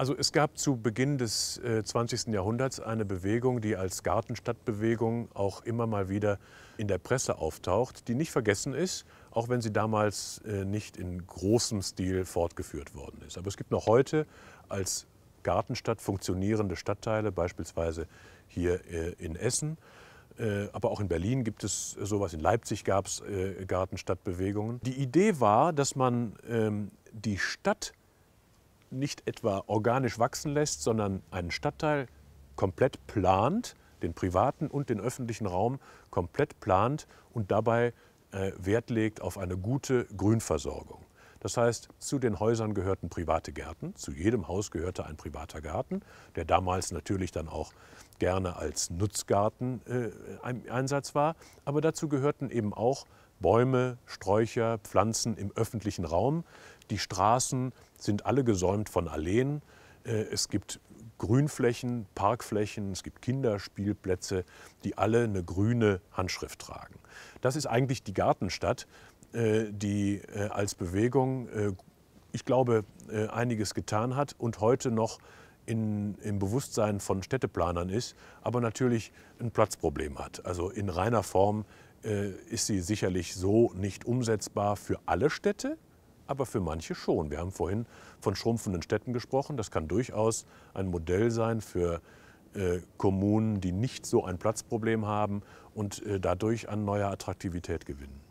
Also es gab zu Beginn des äh, 20. Jahrhunderts eine Bewegung, die als Gartenstadtbewegung auch immer mal wieder in der Presse auftaucht, die nicht vergessen ist, auch wenn sie damals äh, nicht in großem Stil fortgeführt worden ist. Aber es gibt noch heute als Gartenstadt funktionierende Stadtteile, beispielsweise hier äh, in Essen. Äh, aber auch in Berlin gibt es sowas, in Leipzig gab es äh, Gartenstadtbewegungen. Die Idee war, dass man ähm, die Stadt nicht etwa organisch wachsen lässt, sondern einen Stadtteil komplett plant, den privaten und den öffentlichen Raum komplett plant und dabei äh, Wert legt auf eine gute Grünversorgung. Das heißt, zu den Häusern gehörten private Gärten, zu jedem Haus gehörte ein privater Garten, der damals natürlich dann auch gerne als Nutzgarten äh, im Einsatz war, aber dazu gehörten eben auch Bäume, Sträucher, Pflanzen im öffentlichen Raum. Die Straßen sind alle gesäumt von Alleen, äh, es gibt Grünflächen, Parkflächen, es gibt Kinderspielplätze, die alle eine grüne Handschrift tragen. Das ist eigentlich die Gartenstadt, äh, die äh, als Bewegung, ich glaube, einiges getan hat und heute noch in, im Bewusstsein von Städteplanern ist, aber natürlich ein Platzproblem hat. Also in reiner Form ist sie sicherlich so nicht umsetzbar für alle Städte, aber für manche schon. Wir haben vorhin von schrumpfenden Städten gesprochen. Das kann durchaus ein Modell sein für äh, Kommunen, die nicht so ein Platzproblem haben und äh, dadurch an neuer Attraktivität gewinnen.